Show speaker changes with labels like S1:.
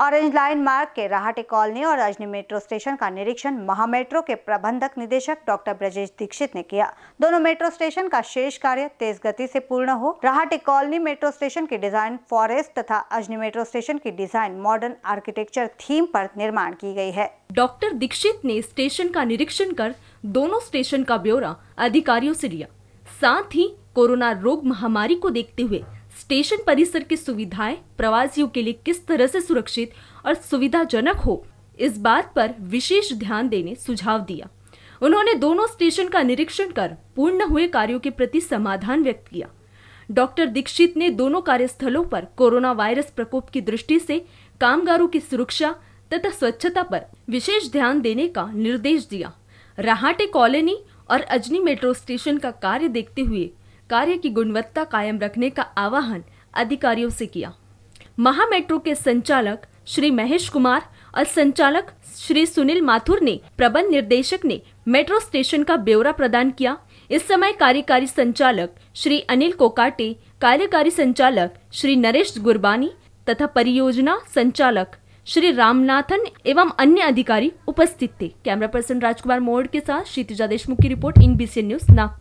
S1: orange line मार्ग के राहटे colony और अजनी मेट्रो स्टेशन का निरीक्षण महामेट्रो के प्रबंधक निदेशक डॉक्टर ब्रजेश दीक्षित ने किया दोनों मेट्रो स्टेशन का शेष कार्य तेज गति से पूर्ण हो राहटे कॉलोनी मेट्रो स्टेशन की डिजाइन फॉरेस्ट तथा अजनी मेट्रो स्टेशन की डिजाइन मॉडर्न आर्किटेक्चर थीम पर निर्माण की गयी है डॉक्टर दीक्षित ने स्टेशन का निरीक्षण कर दोनों स्टेशन का
S2: ब्यौरा अधिकारियों ऐसी लिया साथ ही कोरोना रोग महामारी को देखते हुए स्टेशन परिसर की सुविधाएं प्रवासियों के लिए किस तरह से सुरक्षित और सुविधाजनक हो इस बात पर विशेष ध्यान देने सुझाव दिया उन्होंने दोनों स्टेशन का निरीक्षण कर पूर्ण हुए कार्यों के प्रति समाधान व्यक्त किया डॉक्टर दीक्षित ने दोनों कार्यस्थलों पर कोरोना वायरस प्रकोप की दृष्टि से कामगारों की सुरक्षा तथा स्वच्छता पर विशेष ध्यान देने का निर्देश दिया राहाटे कॉलोनी और अजनी मेट्रो स्टेशन का कार्य देखते हुए कार्य की गुणवत्ता कायम रखने का आवाहन अधिकारियों से किया महा मेट्रो के संचालक श्री महेश कुमार और संचालक श्री सुनील माथुर ने प्रबंध निर्देशक ने मेट्रो स्टेशन का ब्यौरा प्रदान किया इस समय कार्यकारी संचालक श्री अनिल कोकाटे कार्यकारी संचालक श्री नरेश गुरबानी तथा परियोजना संचालक श्री रामनाथन एवं अन्य अधिकारी उपस्थित थे कैमरा पर्सन राजकुमार मोड़ के साथ क्षितिजा देशमुख की रिपोर्ट इन बीसी न्यूज नागपुर